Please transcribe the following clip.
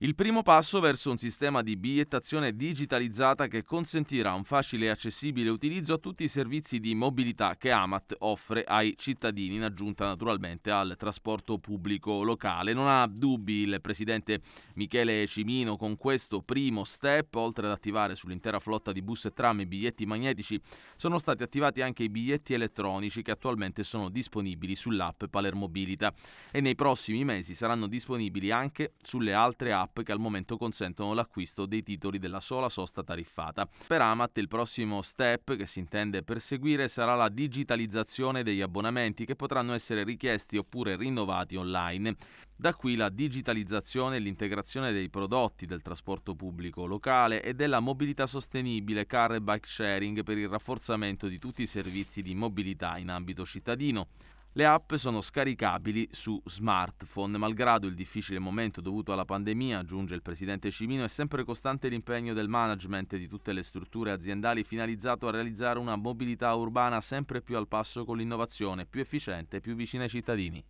Il primo passo verso un sistema di bigliettazione digitalizzata che consentirà un facile e accessibile utilizzo a tutti i servizi di mobilità che Amat offre ai cittadini, in aggiunta naturalmente al trasporto pubblico locale. Non ha dubbi il presidente Michele Cimino con questo primo step, oltre ad attivare sull'intera flotta di bus e tram i biglietti magnetici, sono stati attivati anche i biglietti elettronici che attualmente sono disponibili sull'app Palermobilita e nei prossimi mesi saranno disponibili anche sulle altre app app che al momento consentono l'acquisto dei titoli della sola sosta tariffata. Per Amat il prossimo step che si intende perseguire sarà la digitalizzazione degli abbonamenti che potranno essere richiesti oppure rinnovati online. Da qui la digitalizzazione e l'integrazione dei prodotti del trasporto pubblico locale e della mobilità sostenibile car e bike sharing per il rafforzamento di tutti i servizi di mobilità in ambito cittadino. Le app sono scaricabili su smartphone. Malgrado il difficile momento dovuto alla pandemia, aggiunge il presidente Cimino, è sempre costante l'impegno del management e di tutte le strutture aziendali finalizzato a realizzare una mobilità urbana sempre più al passo con l'innovazione, più efficiente e più vicina ai cittadini.